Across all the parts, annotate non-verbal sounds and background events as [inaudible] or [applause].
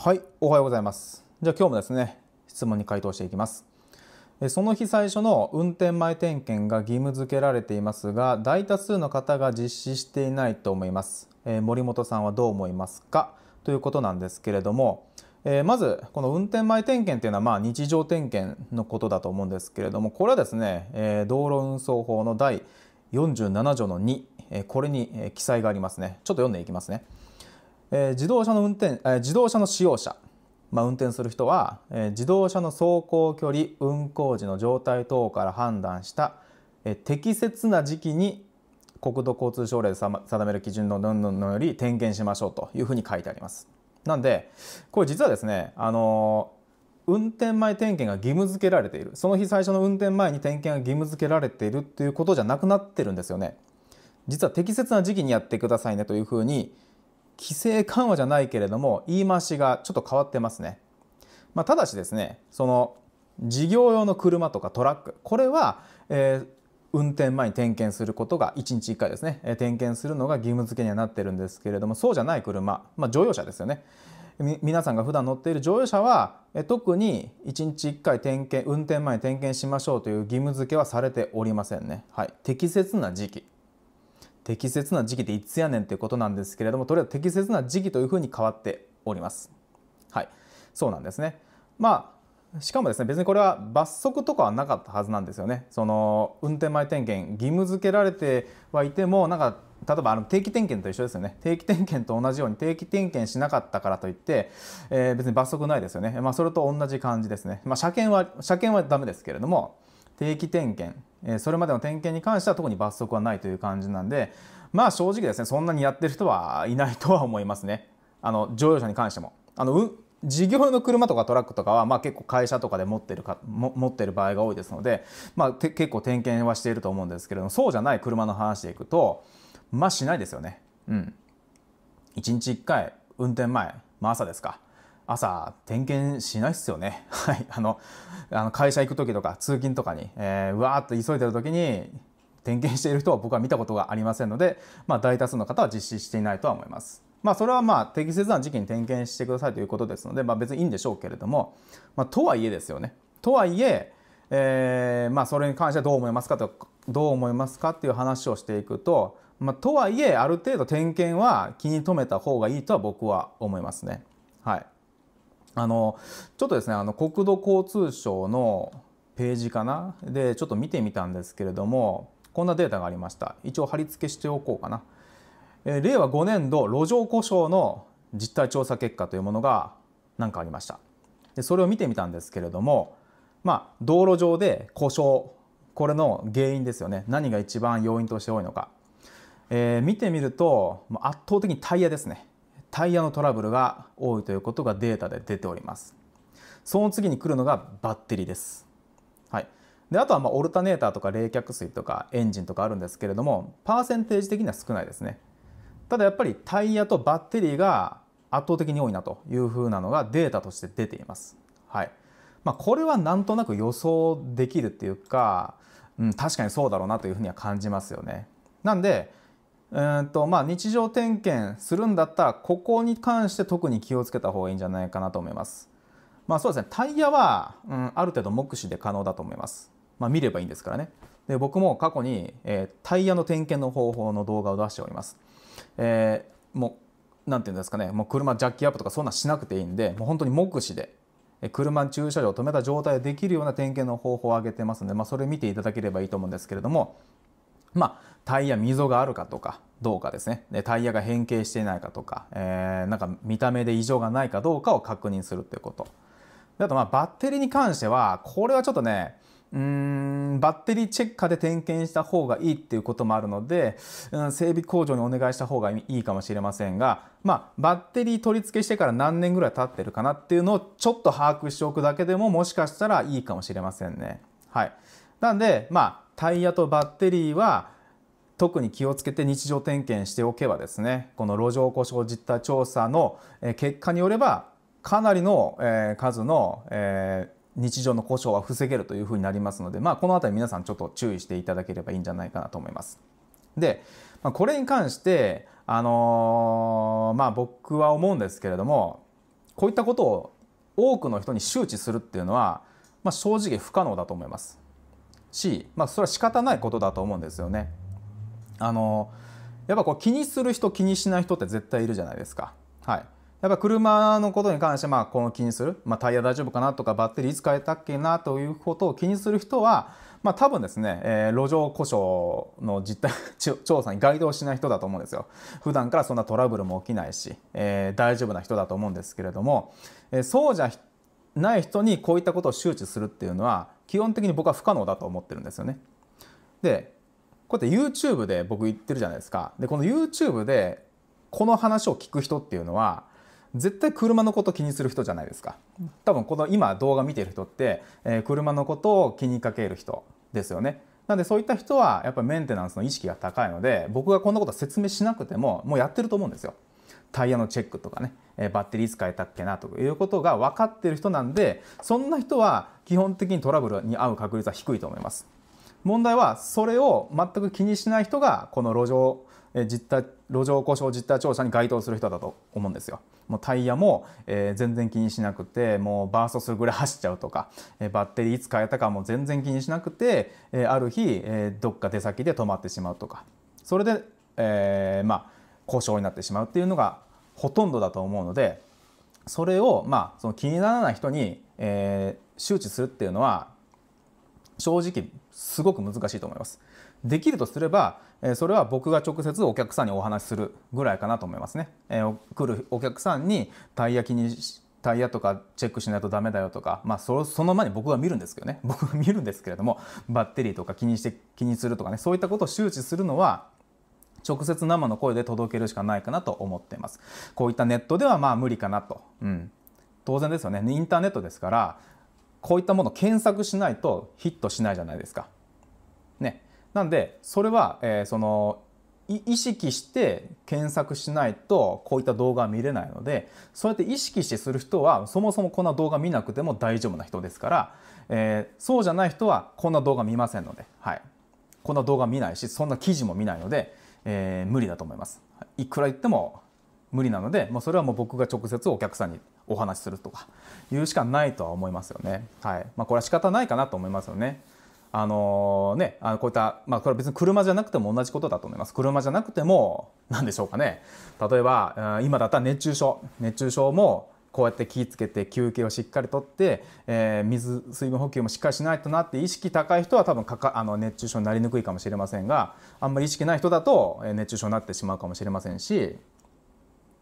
はいおはようございますじゃあ今日もですね質問に回答していきますその日最初の運転前点検が義務付けられていますが大多数の方が実施していないと思います、えー、森本さんはどう思いますかということなんですけれども、えー、まずこの運転前点検というのはまあ日常点検のことだと思うんですけれどもこれはですね、えー、道路運送法の第47条の2これに記載がありますねちょっと読んでいきますねえー、自動車の運転、えー、自動車の使用者、まあ、運転する人は、えー、自動車の走行距離運行時の状態等から判断した、えー、適切な時期に国土交通省令で定める基準のんのんのより点検しましょうというふうに書いてあります。なんでこれ実はですね、あのー、運転前点検が義務付けられているその日最初の運転前に点検が義務付けられているということじゃなくなってるんですよね。実は適切な時期にやってくださいねというふうに規制緩和じゃないけれども言い回しがちょっと変わってますね。まあ、ただしですねその事業用の車とかトラックこれは、えー、運転前に点検することが1日1回ですね、えー、点検するのが義務付けにはなってるんですけれどもそうじゃない車、まあ、乗用車ですよね皆さんが普段乗っている乗用車は、え特に1日1回点検運転前に点検しましょうという義務付けはされておりませんね、はい、適切な時期適切な時期でいつやねんということなんですけれどもとりあえず適切な時期というふうに変わっております。はいそうなんですね、まあしかもですね別にこれは罰則とかはなかったはずなんですよね。その運転前点検義務付けられてはいてもなんか例えばあの定期点検と一緒ですよね定期点検と同じように定期点検しなかったからといって、えー、別に罰則ないですよね、まあ、それと同じ感じですね、まあ、車検は車検はダメですけれども定期点検、えそれまでの点検に関しては特に罰則はないという感じなんで、まあ正直ですね、そんなにやってる人はいないとは思いますね。あの乗用車に関しても。あのう事業用の車とかトラックとかは、まあ、結構会社とかで持ってるか持ってる場合が多いですので、まあ、結構点検はしていると思うんですけれどもそうじゃない車の話でいくとまあしないですよねうん1日1回運転前、まあ、朝ですか朝点検しないっすよね。[laughs] はい、あのあの会社行く時とか通勤とかに、えー、うわーっと急いでる時に点検している人は僕は見たことがありませんので、まあ、大多数の方は実施していないとは思います。まあ、それはまあ適切な時期に点検してくださいということですので、まあ、別にいいんでしょうけれども、まあ、とはいえですよね。とはいええー、まあ、それに関してはどう思いますかとどう思いますかっていう話をしていくと、まあ、とはいえある程度点検は気に留めた方がいいとは僕は思いますね。はいあのちょっとですねあの国土交通省のページかなでちょっと見てみたんですけれどもこんなデータがありました一応貼り付けしておこうかな、えー、令和5年度路上故障の実態調査結果というものが何かありましたでそれを見てみたんですけれどもまあ道路上で故障これの原因ですよね何が一番要因として多いのか、えー、見てみると圧倒的にタイヤですねタイヤのトラブルが多いということがデータで出ておりますその次に来るのがバッテリーです、はい、であとはまオルタネーターとか冷却水とかエンジンとかあるんですけれどもパーセンテージ的には少ないですねただやっぱりタイヤとバッテリーが圧倒的に多いなというふうなのがデータとして出ています、はいまあ、これはなんとなく予想できるっていうか、うん、確かにそうだろうなというふうには感じますよねなんでうんとまあ、日常点検するんだったらここに関して特に気をつけた方がいいんじゃないかなと思います。まあ、そうですねタイヤは、うん、ある程度目視で可能だと思います。まあ、見ればいいんですからね。で僕も過去に、えー、タイヤの点検の方法の動画を出しております。えー、もうなんていうんですかねもう車ジャッキアップとかそんなしなくていいんでもう本当に目視でえ車に駐車場を止めた状態でできるような点検の方法を挙げてますので、まあ、それ見ていただければいいと思うんですけれどもまあ、タイヤ溝があるかとかどうかですねでタイヤが変形していないかとか、えー、なんか見た目で異常がないかどうかを確認するっていうことあとまあバッテリーに関してはこれはちょっとねうんバッテリーチェッカーで点検した方がいいっていうこともあるので、うん、整備工場にお願いした方がいいかもしれませんが、まあ、バッテリー取り付けしてから何年ぐらい経ってるかなっていうのをちょっと把握しておくだけでももしかしたらいいかもしれませんね。はい、なんで、まあタイヤとバッテリーは特に気をつけて日常点検しておけばですねこの路上故障実態調査の結果によればかなりの数の日常の故障は防げるというふうになりますので、まあ、この辺り皆さんちょっと注意していただければいいんじゃないかなと思います。で、まあ、これに関して、あのー、まあ、僕は思うんですけれどもこういったことを多くの人に周知するっていうのは、まあ、正直不可能だと思います。し、まあ、それは仕方ないことだと思うんですよね。あのやっぱこう気にする人気にしない人って絶対いるじゃないですか。はい、やっぱ車のことに関してまあこの気にする、まあ、タイヤ大丈夫かなとかバッテリーいつ変えたっけなということを気にする人は、まあ、多分ですね、えー、路上故障の実態 [laughs] 調査に該当しない人だと思うんですよ普段からそんなトラブルも起きないし、えー、大丈夫な人だと思うんですけれども、えー、そうじゃない人にこういったことを周知するっていうのは基本的に僕は不可能だと思ってるんですよね。でこうやって YouTube で僕言ってるじゃないですか。でこの YouTube でこの話を聞く人っていうのは絶対車のこと気にする人じゃないですか多分この今動画見てる人って、えー、車のことを気にかける人ですよねなんでそういった人はやっぱりメンテナンスの意識が高いので僕がこんなこと説明しなくてももうやってると思うんですよタイヤのチェックとかねえバッテリー使えたっけなということが分かってる人なんでそんな人は基本的にトラブルに遭う確率は低いと思います問題はそれを全く気にしない人がこの路上実態路上故障実態調査に該当する人だと思うんですよ。もうタイヤも、えー、全然気にしなくてもうバーストするぐらい走っちゃうとか、えー、バッテリーいつ変えたかも全然気にしなくて、えー、ある日、えどっか出先で止まってしまうとかそれで、えまあ、故障になってしまうっていうのがほとんどだと思うのでそれを、まあ、その気にならない人に、えー、周知するっていうのは正直すごく難しいと思います。できるとすれば、えー、それは僕が直接お客さんにお話しするぐらいかなと思いますね。えー、来るお客さんにタイヤ気にタイヤとかチェックしないとダメだよとか、まあ、その前に僕が見るんですけどね僕が見るんですけれどもバッテリーとか気にして気にするとかねそういったことを周知するのは直接生の声で届けるしかないかなと思っています。こういったネットではまあ無理かなと。うん。当然ですよね。インターネットですから、こういったもの検索しないとヒットしないじゃないですか。ね。なんで、それは、えー、その、意識して検索しないとこういった動画は見れないのでそうやって意識してする人はそもそもこんな動画見なくても大丈夫な人ですから、えー、そうじゃない人はこんな動画見ませんので、はい、こんな動画見ないしそんな記事も見ないのでえー、無理だと思います。いくら言っても無理なので、まあ、それはもう僕が直接お客さんにお話しするとかいうしかないとは思いますよね。はいまあ、これは仕方ないかなと思いますよね。あのね、あのこういった、まあ、これは別に車じゃなくても同じことだと思います。車じゃなくても何でしょうかね。例えば今だったら熱中症熱中症もこうやって気をつけて休憩をしっかりとって、えー、水水分補給もしっかりしないとなって意識高い人は多分かかあの熱中症になりにくいかもしれませんがあんまり意識ない人だと熱中症になってしまうかもしれませんし、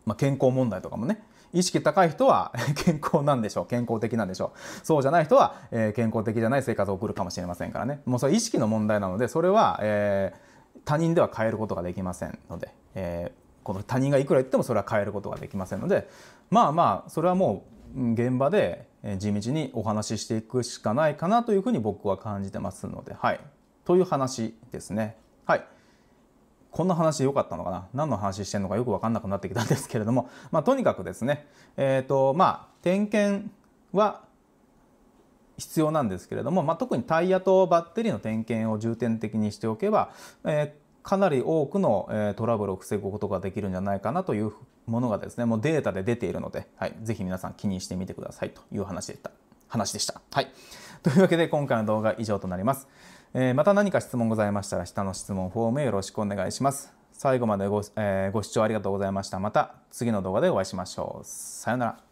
まあ、健康問題とかもね意識高い人は [laughs] 健康なんでしょう健康的なんでしょうそうじゃない人は、えー、健康的じゃない生活を送るかもしれませんからねもうそれ意識の問題なのでそれは、えー、他人では変えることができませんので、えーこの他人がいくら言ってもそれは変えることができませんのでまあまあそれはもう現場で地道にお話ししていくしかないかなというふうに僕は感じてますのではいという話ですねはいこんな話良かったのかな何の話してんのかよく分かんなくなってきたんですけれども [laughs] まあとにかくですねえっ、ー、とまあ点検は必要なんですけれども、まあ、特にタイヤとバッテリーの点検を重点的にしておけば、えーかなり多くの、えトラブルを防ぐことができるんじゃないかなというものがですねもうデータで出ているので、はい、ぜひ皆さん気にしてみてくださいという話でした。話でした。はい。[laughs] というわけで今回の動画は以上となります。えー、また何か質問ございましたら下の質問フォームよろしくお願いします。最後までごえー、えご視聴ありがとうございました。また次の動画でお会いしましょう。さようなら。